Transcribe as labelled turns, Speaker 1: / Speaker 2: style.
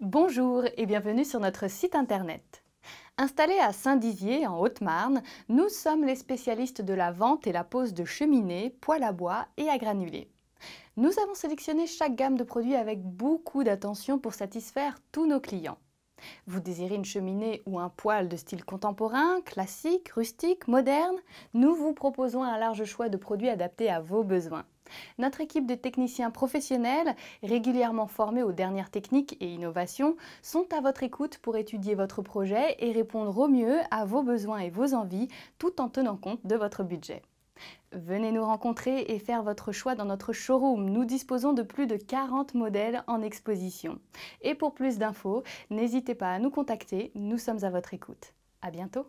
Speaker 1: Bonjour et bienvenue sur notre site internet. Installés à Saint-Dizier, en Haute-Marne, nous sommes les spécialistes de la vente et la pose de cheminées, poêles à bois et à granulés. Nous avons sélectionné chaque gamme de produits avec beaucoup d'attention pour satisfaire tous nos clients. Vous désirez une cheminée ou un poêle de style contemporain, classique, rustique, moderne Nous vous proposons un large choix de produits adaptés à vos besoins. Notre équipe de techniciens professionnels, régulièrement formés aux dernières techniques et innovations, sont à votre écoute pour étudier votre projet et répondre au mieux à vos besoins et vos envies tout en tenant compte de votre budget. Venez nous rencontrer et faire votre choix dans notre showroom. Nous disposons de plus de 40 modèles en exposition. Et pour plus d'infos, n'hésitez pas à nous contacter, nous sommes à votre écoute. À bientôt